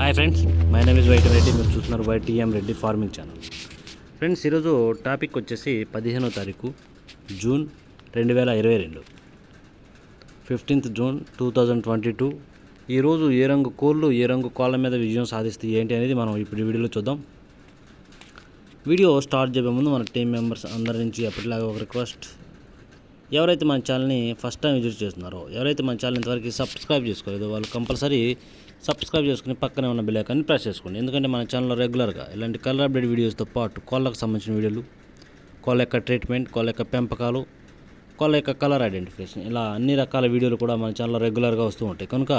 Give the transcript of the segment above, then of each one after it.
hi friends my name is white Reddy మీరు చూస్తున్నారు YTM Reddy farming channel friends ఈరోజు topic వచ్చేసి పదిహేనో తారీఖు జూన్ రెండు వేల ఇరవై రెండు fifteenth June two thousand twenty two ఈరోజు ఏ రంగు కోళ్ళు ఏ రంగు కోళ్ళ మీద విజయం సాధిస్తే ఏంటి అనేది మనం ఇప్పుడు వీడియోలో చూద్దాం వీడియో స్టార్ట్ చేయే ముందు మన టీం మెంబర్స్ అందరి నుంచి ఎప్పటిలాగా ఒక రిక్వెస్ట్ ఎవరైతే మన ఛానల్ని ఫస్ట్ టైం విజిట్ చేస్తున్నారో ఎవరైతే మన ఛానల్ ఇంతవరకు సబ్స్క్రైబ్ చేసుకోలేదు వాళ్ళు కంపల్సరీ సబ్స్క్రైబ్ చేసుకుని పక్కనే ఉన్న బిల్లాకాన్ని ప్రెస్ చేసుకోండి ఎందుకంటే మన ఛానల్లో రెగ్యులర్గా ఇలాంటి కలర్ అప్డేట్ వీడియోస్తో పాటు కోళ్ళకు సంబంధించిన వీడియోలు కోళ్ళ యొక్క ట్రీట్మెంట్ కోళ్ళ యొక్క పెంపకాలు కోళ్ళ యొక్క కలర్ ఐడెంటిఫికేషన్ ఇలా అన్ని రకాల వీడియోలు కూడా మన ఛానల్లో రెగ్యులర్గా వస్తూ ఉంటాయి కనుక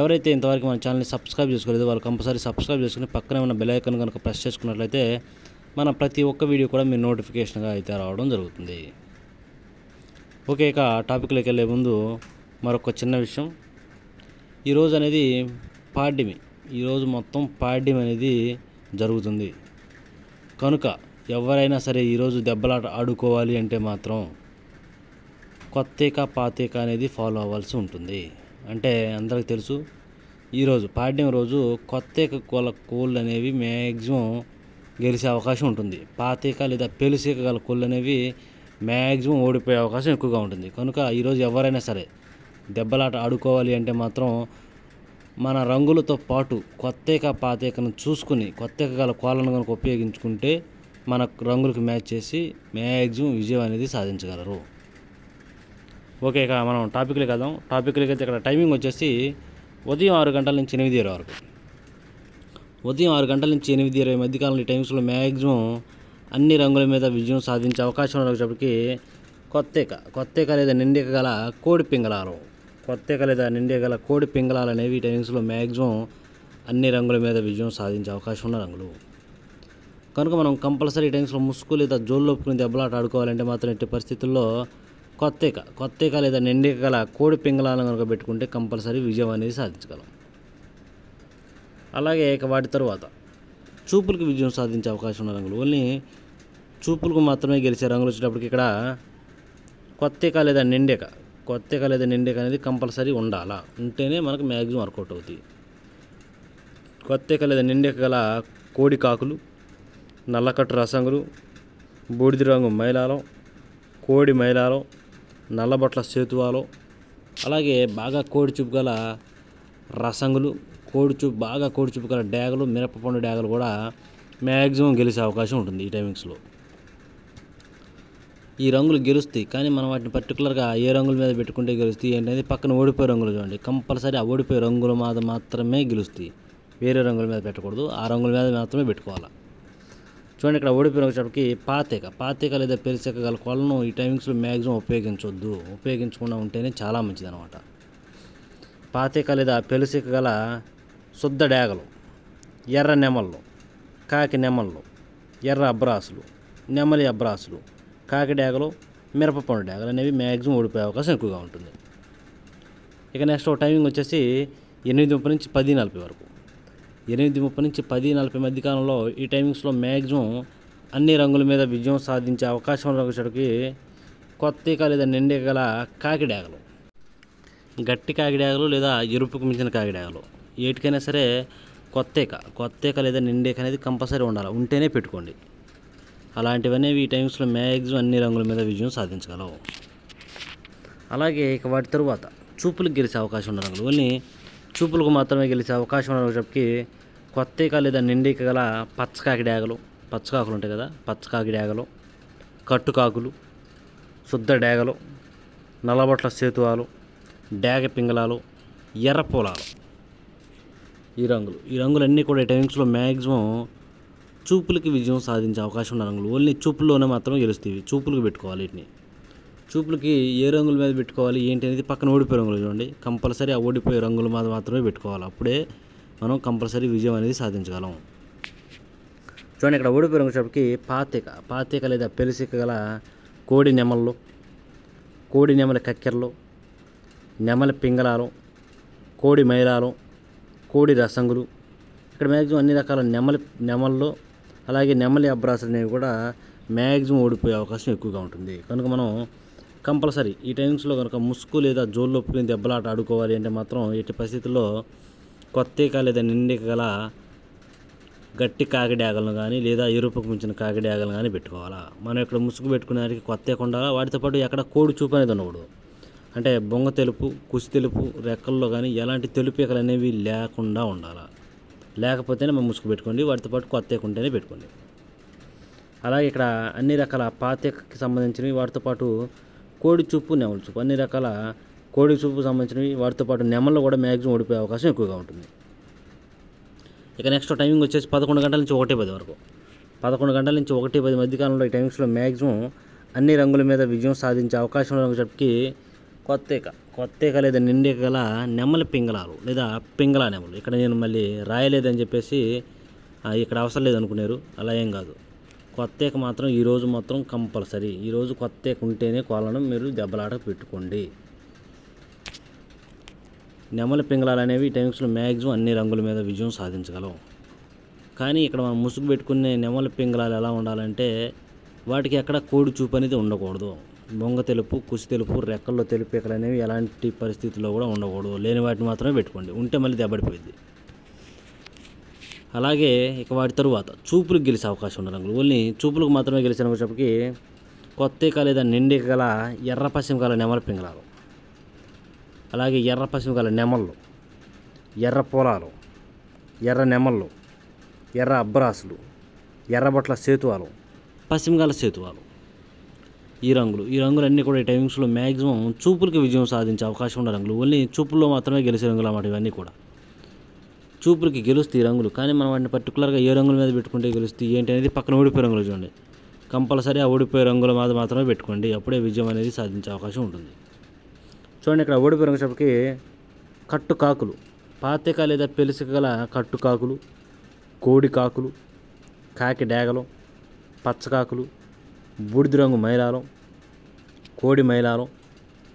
ఎవరైతే ఇంతవరకు మన ఛానల్ని సబ్స్క్రైబ్ చేసుకోలేదు వాళ్ళు కంపల్సరీ సబ్స్క్రైబ్ చేసుకుని పక్కనే ఉన్న బెలైకన్ కనుక ప్రెస్ చేసుకున్నట్లయితే మన ప్రతి ఒక్క వీడియో కూడా మీరు నోటిఫికేషన్గా అయితే రావడం జరుగుతుంది ఓకే ఇక టాపిక్లోకి వెళ్ళే ముందు మరొక చిన్న విషయం ఈరోజు అనేది పాడ్యమి ఈరోజు మొత్తం పాడ్యం అనేది జరుగుతుంది కనుక ఎవరైనా సరే ఈరోజు దెబ్బలాట ఆడుకోవాలి అంటే మాత్రం కొత్తేక పాతేక అనేది ఫాలో అవ్వాల్సి ఉంటుంది అంటే అందరికి తెలుసు ఈరోజు పాడ్యం రోజు కొత్తేక కోల కోళ్ళు అనేవి మ్యాక్సిమం గెలిచే అవకాశం ఉంటుంది పాతేక లేదా పెలుసేక గల కోళ్ళు అనేవి మ్యాక్సిమం ఓడిపోయే అవకాశం ఎక్కువగా ఉంటుంది కనుక ఈరోజు ఎవరైనా సరే దెబ్బలాట ఆడుకోవాలి అంటే మాత్రం మన రంగులతో పాటు కొత్తక పాతేకను చూసుకుని కొత్తక గల కోళ్ళను కనుక ఉపయోగించుకుంటే మన రంగులకు మ్యాచ్ చేసి మ్యాక్సిమం విజయం అనేది సాధించగలరు ఓకే ఇక మనం టాపిక్లు కదా టాపిక్లకి అయితే ఇక్కడ టైమింగ్ వచ్చేసి ఉదయం ఆరు గంటల నుంచి ఎనిమిది ఇరవై వరకు ఉదయం ఆరు గంటల నుంచి ఎనిమిది ఇరవై మధ్యకాలంలో ఈ టైమ్స్లో మ్యాక్సిమం అన్ని రంగుల మీద విజయం సాధించే అవకాశం ఉన్నప్పటికీ కొత్తేక కొత్తేక లేదా నిండిక గల కోడి పింగళాలు కొత్తేక లేదా నిండిక గల కోడి పింగళాలు అనేవి టైమింగ్స్లో మ్యాక్సిమం అన్ని రంగుల మీద విజయం సాధించే అవకాశం ఉన్న రంగులు కనుక మనం కంపల్సరీ టైమింగ్స్లో ముసుగు లేదా జోల్లోపుకుని దెబ్బలాట ఆడుకోవాలంటే మాత్రం ఎట్టి పరిస్థితుల్లో కొత్తేక కొత్తేక లేదా నిండిక గల కోడి పింగళాలను కనుక పెట్టుకుంటే కంపల్సరీ విజయం అనేది సాధించగలం అలాగే ఇక వాటి తరువాత చూపులకు విజయం సాధించే అవకాశం ఉన్న రంగులు ఓన్లీ చూపులకు మాత్రమే గెలిచే రంగులు వచ్చేటప్పటికి ఇక్కడ కొత్తక లేదా నిండేక కొత్తక లేదా నిండేక అనేది కంపల్సరీ ఉండాలా ఉంటేనే మనకు మ్యాక్సిమం వర్కౌట్ అవుతాయి కొత్తక లేదా నిండేక గల కోడి కాకులు నల్లకట్టు రసంగులు బూడిద రంగు మైలాలం కోడి మైలాలం నల్లబట్ల సేతువాలో అలాగే బాగా కోడి చూపు గల రసంగులు కోడిచూపు బాగా కోడిచూపు గల మిరప పండు డ్యాగులు కూడా మ్యాక్సిమం గెలిచే అవకాశం ఉంటుంది ఈ టైమింగ్స్లో ఈ రంగులు గెలుస్తాయి కానీ మనం వాటిని పర్టికులర్గా ఏ రంగుల మీద పెట్టుకుంటే గెలుస్తాయి ఏంటనేది పక్కన ఓడిపోయే రంగులు చూడండి కంపల్సరీ ఆ ఓడిపోయే రంగుల మీద మాత్రమే గెలుస్తాయి వేరే రంగుల మీద పెట్టకూడదు ఆ రంగుల మీద మాత్రమే పెట్టుకోవాలి చూడండి ఇక్కడ ఓడిపోయిన వచ్చేటప్పటికి పాతిక పాతిక లేదా పెరిసేక గల కోళ్ళను ఈ టైమింగ్స్లో మ్యాక్సిమం ఉపయోగించవద్దు ఉపయోగించకుండా ఉంటేనే చాలా మంచిది అనమాట పాతిక లేదా పెలిసేక గల శుద్ధ డేగలు ఎర్ర నెమళ్ళు కాకి నెమళ్ళు ఎర్ర అబ్రాసులు నెమలి అబ్రాసులు కాకి డేగలు మిరపపండు డేగలు అనేవి మ్యాక్సిమం ఓడిపోయే అవకాశం ఎక్కువగా ఉంటుంది ఇక నెక్స్ట్ టైమింగ్ వచ్చేసి ఎనిమిది ముప్పై నుంచి పది నలభై వరకు ఎనిమిది ముప్పై నుంచి పది నలభై మధ్య కాలంలో ఈ టైమింగ్స్లో మ్యాక్సిమం అన్ని రంగుల మీద విజయం సాధించే అవకాశం రంగుచడికి కొత్త లేదా నిండి గల కాకిడాగలు గట్టి కాకిడాగలు లేదా ఎరుపుకు మించిన కాకిడాగలు ఏటికైనా సరే కొత్త కొత్తేక లేదా నిండేక అనేది కంపల్సరీ ఉండాలి ఉంటేనే పెట్టుకోండి అలాంటివన్నీ ఈ టైమ్స్లో మ్యాక్సిమం అన్ని రంగుల మీద విజయం సాధించగలవు అలాగే ఇక వాటి తరువాత చూపులకు గెలిచే అవకాశం ఉన్న రంగులు ఓన్లీ చూపులకు మాత్రమే గెలిచే అవకాశం ఉన్నప్పటికీ కొత్తగా లేదా నిండేక గల పచ్చకాకి డ్యాగలు పచ్చకాకులు ఉంటాయి కదా పచ్చకాకి డ్యాగలు కట్టుకాకులు శుద్ధ డ్యాగలు నల్లబొట్ల సేతువాలు డ్యాగ పింగళాలు ఎర్ర పొలాలు ఈ రంగులు ఈ రంగులన్నీ కూడా టైమింగ్స్లో మ్యాక్సిమం చూపులకి విజయం సాధించే అవకాశం ఉన్న రంగులు ఓన్లీ చూపుల్లోనే మాత్రం గెలుస్తాయి చూపులకు పెట్టుకోవాలి వీటిని చూపులకి ఏ రంగుల మీద పెట్టుకోవాలి ఏంటి అనేది పక్కన ఓడిపోయే రంగులు చూడండి కంపల్సరీ ఆ ఓడిపోయే రంగుల మీద మాత్రమే పెట్టుకోవాలి అప్పుడే మనం కంపల్సరీ విజయం అనేది సాధించగలం చూడండి ఇక్కడ ఓడిపోయే రంగు చెప్పకి పాతిక పాతిక లేదా పెరిసిక గల కోడి నెమళ్ళు కోడి నెమల కక్కెరలు నెమల పింగళాలు కోడి మైలాలు కోడి రసంగులు ఇక్కడ మ్యాక్సిమం అన్ని రకాల నెమలి నెమల్లో అలాగే నెమలి అబ్రాసులు అనేవి కూడా మ్యాక్సిమం ఓడిపోయే అవకాశం ఎక్కువగా ఉంటుంది కనుక మనం కంపల్సరీ ఈ టైమ్స్లో కనుక ముసుగు లేదా జోల్లో ఒప్పుకుని దెబ్బలాట ఆడుకోవాలి అంటే మాత్రం ఎట్టి పరిస్థితుల్లో కొత్తగా లేదా నిండిక గల గట్టి కాకిడాగలను కానీ లేదా ఎరుపుకు మించిన కాకిడాగలను కానీ పెట్టుకోవాలా మనం ఇక్కడ ముసుగు పెట్టుకునే దానికి కొత్త ఉండాలా వాటితో పాటు ఎక్కడ కోడి చూపు అనేది ఉండకూడదు అంటే బొంగ తెలుపు కుసి తెలుపు రెక్కల్లో కానీ ఎలాంటి తెలుపు ఎక్కలు అనేవి లేకుండా ఉండాలి లేకపోతేనే మేము ముసుగు పెట్టుకోండి వాటితో పాటు కొత్త ఉంటేనే పెట్టుకోండి అలాగే ఇక్కడ అన్ని రకాల పాతకి సంబంధించినవి వాటితో పాటు కోడి చూపు నెమల చూపు అన్ని రకాల కోడి చూపు సంబంధించినవి వాటితో పాటు నెమలు కూడా మ్యాక్సిమం ఓడిపోయే అవకాశం ఎక్కువగా ఉంటుంది ఇక నెక్స్ట్ టైమింగ్ వచ్చేసి పదకొండు గంటల నుంచి ఒకటి పది వరకు పదకొండు గంటల నుంచి ఒకటి పది మధ్యకాలంలో ఈ టైమింగ్స్లో మ్యాక్సిమం అన్ని రంగుల మీద విజయం సాధించే అవకాశం చెప్పి కొత్త ఇక లేదా నిండేక గల నెమ్మలి పింగళాలు లేదా పింగళా నెమలు ఇక్కడ నేను మళ్ళీ రాయలేదని చెప్పేసి ఇక్కడ అవసరం లేదనుకున్నారు అలా ఏం కాదు ఇక మాత్రం ఈరోజు మాత్రం కంపల్సరీ ఈరోజు ఇక ఉంటేనే కోళ్ళను మీరు దెబ్బలాట పెట్టుకోండి నెమలి పింగళాలు అనేవి టైమ్స్లో మ్యాక్సిమం అన్ని రంగుల మీద విజయం సాధించగలవు కానీ ఇక్కడ మనం ముసుగు పెట్టుకునే నెమల పింగళాలు ఎలా ఉండాలంటే వాటికి ఎక్కడ కోడి చూపు అనేది ఉండకూడదు బొంగ తెలుపు కుసి తెలుపు రెక్కల్లో తెలుపు ఇక్కడ అనేవి ఎలాంటి పరిస్థితుల్లో కూడా ఉండకూడదు లేని వాటిని మాత్రమే పెట్టుకోండి ఉంటే మళ్ళీ దెబ్బడిపోయింది అలాగే ఇక వాటి తరువాత చూపులకు గెలిచే అవకాశం ఉండదు రంగులు ఓన్లీ చూపులకు మాత్రమే గెలిచిన వచ్చేప్పటికి కొత్త లేదా నిండి గల ఎర్ర పశ్చిమ గల నెమల పింగళాలు అలాగే ఎర్ర పశ్చిమ గల నెమళ్ళు ఎర్ర పొలాలు ఎర్ర నెమళ్ళు ఎర్ర అబ్బరాసులు ఎర్రబట్ల సేతువాలు పశ్చిమగాల సేతువాలు ఈ రంగులు ఈ రంగులన్నీ కూడా ఈ టైమింగ్స్లో మ్యాక్సిమం చూపులకి విజయం సాధించే అవకాశం ఉన్న రంగులు ఓన్లీ చూపుల్లో మాత్రమే గెలిచే రంగులు అన్నమాట ఇవన్నీ కూడా చూపులకి గెలుస్తాయి ఈ రంగులు కానీ మనం వాటిని పర్టికులర్గా ఏ రంగుల మీద పెట్టుకుంటే గెలుస్తాయి ఏంటి అనేది పక్కన ఓడిపోయే రంగులు చూడండి కంపల్సరీ ఆ ఓడిపోయే రంగుల మీద మాత్రమే పెట్టుకోండి అప్పుడే విజయం అనేది సాధించే అవకాశం ఉంటుంది చూడండి ఇక్కడ ఓడిపోయే చెప్పకి కట్టు కాకులు పాతిక లేదా పెలుసుక గల కట్టు కాకులు కోడి కాకులు కాకి డేగలు పచ్చకాకులు బూడిద రంగు మైలాలం కోడి మైలాలం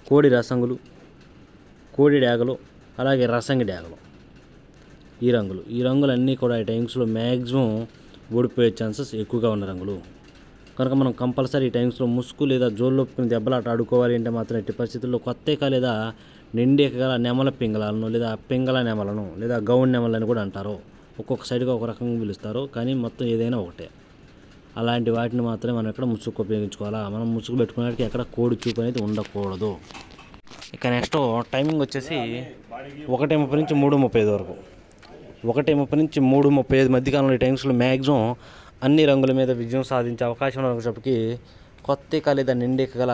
కోడి రసంగులు కోడి డ్యాగలు అలాగే రసంగి డ్యాగలు ఈ రంగులు ఈ రంగులన్నీ కూడా ఈ టైమ్స్లో మ్యాక్సిమం ఓడిపోయే ఛాన్సెస్ ఎక్కువగా ఉన్న రంగులు కనుక మనం కంపల్సరీ ఈ టైమ్స్లో ముసుగు లేదా జోళ్ళొప్పుకుని దెబ్బలాట ఆడుకోవాలి అంటే మాత్రం ఎట్టి పరిస్థితుల్లో కొత్త లేదా ఎక్కగల నెమల పింగళాలను లేదా పింగళ నెమలను లేదా గౌన్ నెమలను కూడా అంటారు ఒక్కొక్క సైడ్గా ఒక రకంగా పిలుస్తారు కానీ మొత్తం ఏదైనా ఒకటే అలాంటి వాటిని మాత్రమే మనం ఇక్కడ ముసుగు ఉపయోగించుకోవాలా మనం ముసుగు పెట్టుకునేటికి ఎక్కడ కోడి చూపు అనేది ఉండకూడదు ఇక నెక్స్ట్ టైమింగ్ వచ్చేసి ఒకటి ముప్పై నుంచి మూడు ముప్పై ఐదు వరకు ఒకటి ముప్పై నుంచి మూడు ముప్పై ఐదు మధ్యకాలంలో ఈ టైమ్స్లో మ్యాక్సిమం అన్ని రంగుల మీద విజయం సాధించే అవకాశం ఉన్నప్పటికి కొత్త లేదా నిండిక గల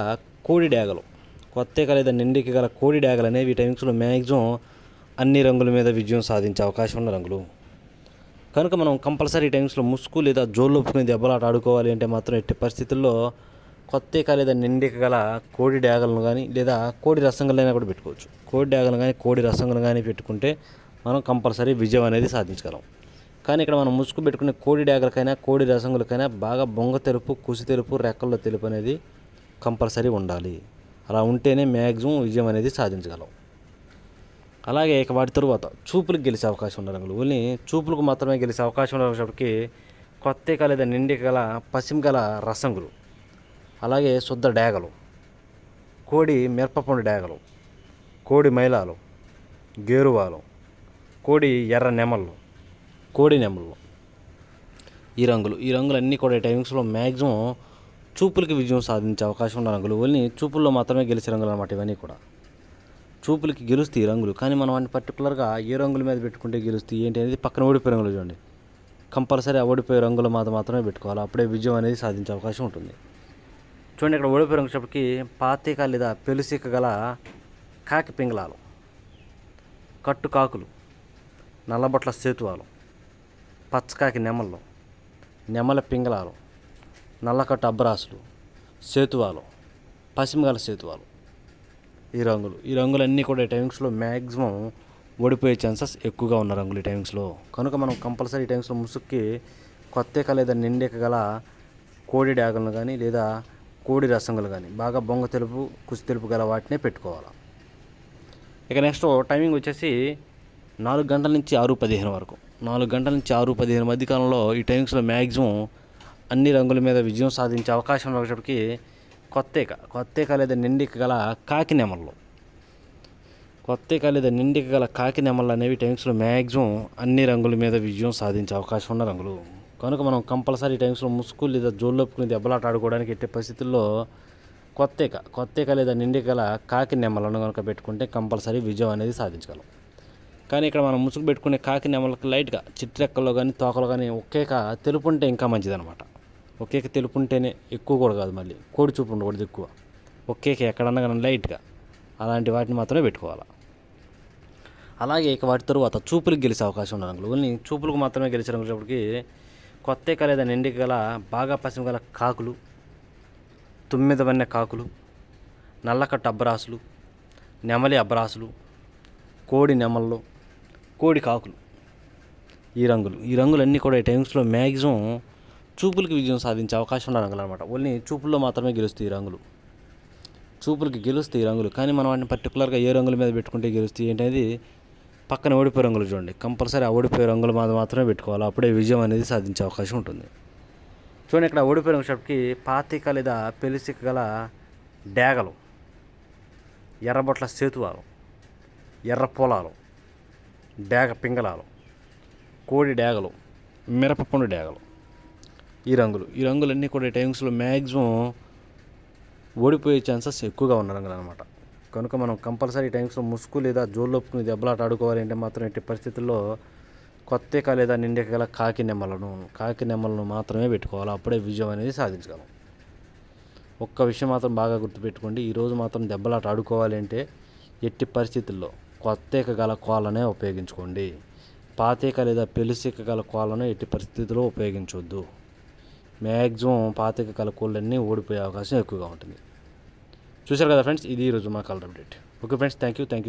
కోడి డ్యాగలు కొత్త లేదా నిండిక గల కోడి డ్యాగలు అనేవి ఈ టైమ్స్లో మ్యాక్సిమం అన్ని రంగుల మీద విజయం సాధించే అవకాశం ఉన్న రంగులు కనుక మనం కంపల్సరీ టైమ్స్లో ముసుగు లేదా జోల్లోపుకుని దెబ్బలాట ఆడుకోవాలి అంటే మాత్రం ఎట్టి పరిస్థితుల్లో కొత్త లేదా నిండిక గల కోడి డాగలను కానీ లేదా కోడి రసంగులైనా కూడా పెట్టుకోవచ్చు కోడి డ్యాగలను కానీ కోడి రసంగులు కానీ పెట్టుకుంటే మనం కంపల్సరీ విజయం అనేది సాధించగలం కానీ ఇక్కడ మనం ముసుగు పెట్టుకునే కోడి డ్యాగలకైనా కోడి రసంగులకైనా బాగా బొంగ తెలుపు కుసి తెలుపు రెక్కల్లో తెలుపు అనేది కంపల్సరీ ఉండాలి అలా ఉంటేనే మ్యాక్సిమం విజయం అనేది సాధించగలం అలాగే ఇక వాటి తరువాత చూపులకు గెలిచే అవకాశం ఉన్న రంగులు ఓన్లీ చూపులకు మాత్రమే గెలిచే అవకాశం ఉన్నప్పటికీ కొత్త లేదా నిండి గల పశ్చిమ గల రసంగులు అలాగే శుద్ధ డేగలు కోడి మిరపపండు డేగలు కోడి మైలాలు గేరువాలు కోడి ఎర్ర నెమళ్ళు కోడి నెమళ్ళు ఈ రంగులు ఈ రంగులు అన్నీ కూడా టైమింగ్స్లో మ్యాక్సిమం చూపులకి విజయం సాధించే అవకాశం ఉన్న రంగులు ఓన్లీ చూపుల్లో మాత్రమే గెలిచే రంగులు అనమాట ఇవన్నీ కూడా చూపులకి గెలుస్తాయి రంగులు కానీ మనం అంటే పర్టికులర్గా ఏ రంగుల మీద పెట్టుకుంటే గెలుస్తాయి ఏంటి అనేది పక్కన ఓడిపోయే రంగులు చూడండి కంపల్సరీ ఓడిపోయే రంగుల మాత్రం మాత్రమే పెట్టుకోవాలి అప్పుడే విజయం అనేది సాధించే అవకాశం ఉంటుంది చూడండి ఇక్కడ ఓడిపోయే రంగు చెప్పటికి పాతిక లేదా పెలుసిక గల కాకి పింగళాలు కట్టు కాకులు నల్లబొట్ల సేతువాలు పచ్చకాకి నెమళ్ళు నెమల పింగళాలు నల్లకట్టు అబ్బరాసులు సేతువాలు పశ్చిమగల సేతువాలు ఈ రంగులు ఈ రంగులన్నీ కూడా ఈ టైమింగ్స్లో మ్యాక్సిమం ఓడిపోయే ఛాన్సెస్ ఎక్కువగా ఉన్న రంగులు ఈ టైమింగ్స్లో కనుక మనం కంపల్సరీ ఈ టైమింగ్స్లో ముసుక్కి కొత్త లేదా నిండెక గల కోడి డాగలను కానీ లేదా కోడి రసంగులు కానీ బాగా బొంగ తెలుపు కుసి తెలుపు గల వాటినే పెట్టుకోవాలి ఇక నెక్స్ట్ టైమింగ్ వచ్చేసి నాలుగు గంటల నుంచి ఆరు పదిహేను వరకు నాలుగు గంటల నుంచి ఆరు పదిహేను మధ్యకాలంలో ఈ టైమింగ్స్లో మ్యాక్సిమం అన్ని రంగుల మీద విజయం సాధించే అవకాశం ఉన్నప్పటికీ కొత్తేక కొత్తేక లేదా నిండిక గల కాకి నెమళ్ళు కొత్తేక లేదా నిండిక గల కాకి నెమళ్ళు అనేవి టైమ్స్లో మ్యాక్సిమం అన్ని రంగుల మీద విజయం సాధించే అవకాశం ఉన్న రంగులు కనుక మనం కంపల్సరీ టైమ్స్లో ముసుగు లేదా జోళ్ళొప్పుకుని దెబ్బలాట ఆడుకోవడానికి ఎట్టే పరిస్థితుల్లో కొత్తేక కొత్తేక లేదా నిండిక గల కాకి నెమలను కనుక పెట్టుకుంటే కంపల్సరీ విజయం అనేది సాధించగలం కానీ ఇక్కడ మనం ముసుగు పెట్టుకునే కాకి నెమలకు లైట్గా చిట్రెక్కలో కానీ తోకలో కానీ ఒకేక తెలుపుంటే ఇంకా మంచిదనమాట ఒకేక తెలుపు ఉంటేనే ఎక్కువ కూడా కాదు మళ్ళీ కోడి చూపు ఉండకూడదు ఎక్కువ ఒకేక ఎక్కడన్నా కానీ లైట్గా అలాంటి వాటిని మాత్రమే పెట్టుకోవాలి అలాగే ఇక వాటి తరువాత చూపులకు గెలిచే అవకాశం ఉండదు అంకులు ఓన్లీ చూపులకు మాత్రమే గెలిచినప్పటికి కొత్త లేదా నిండిక గల బాగా పసిమి గల కాకులు తుమ్మిద వన్నె కాకులు నల్లకట్ట అబ్బరాసులు నెమలి అబ్బరాసులు కోడి నెమల్లో కోడి కాకులు ఈ రంగులు ఈ రంగులన్నీ కూడా ఈ టైమ్స్లో మ్యాక్సిమం చూపులకు విజయం సాధించే అవకాశం ఉన్న రంగులు అనమాట ఓన్లీ చూపుల్లో మాత్రమే గెలుస్తాయి ఈ రంగులు చూపులకి గెలుస్తాయి ఈ రంగులు కానీ మనం వాటిని పర్టికులర్గా ఏ రంగుల మీద పెట్టుకుంటే గెలుస్తాయి ఏంటనేది పక్కన ఓడిపోయే రంగులు చూడండి కంపల్సరీ ఆ ఓడిపోయే రంగుల మీద మాత్రమే పెట్టుకోవాలి అప్పుడే విజయం అనేది సాధించే అవకాశం ఉంటుంది చూడండి ఇక్కడ ఓడిపోయే రంగు షాప్కి పాతిక లేదా పెలిసిక గల డేగలు ఎర్రబొట్ల సేతువాలు ఎర్ర పొలాలు డేగ పింగళాలు కోడి డేగలు మిరపపండు డేగలు ఈ రంగులు ఈ రంగులన్నీ కూడా టైమ్స్లో మ్యాక్సిమం ఓడిపోయే ఛాన్సెస్ ఎక్కువగా ఉన్న రంగులు అనమాట కనుక మనం కంపల్సరీ టైమ్స్లో ముసుగు లేదా జోల్లోపుకుని దెబ్బలాట ఆడుకోవాలి అంటే మాత్రం ఎట్టి పరిస్థితుల్లో కొత్తక లేదా గల కాకి నెమ్మలను కాకి నెమ్మలను మాత్రమే పెట్టుకోవాలి అప్పుడే విజయం అనేది సాధించగలం ఒక్క విషయం మాత్రం బాగా గుర్తుపెట్టుకోండి ఈరోజు మాత్రం దెబ్బలాట ఆడుకోవాలి అంటే ఎట్టి పరిస్థితుల్లో కొత్త గల కోళ్ళనే ఉపయోగించుకోండి పాతేక లేదా పెలుసిక గల కోళ్ళను ఎట్టి పరిస్థితుల్లో ఉపయోగించవద్దు మ్యాక్సిమం పాతిక కల కోళ్ళన్నీ ఓడిపోయే అవకాశం ఎక్కువగా ఉంటుంది చూశారు కదా ఫ్రెండ్స్ ఇది ఈరోజు మా colour update okay friends thank you thank you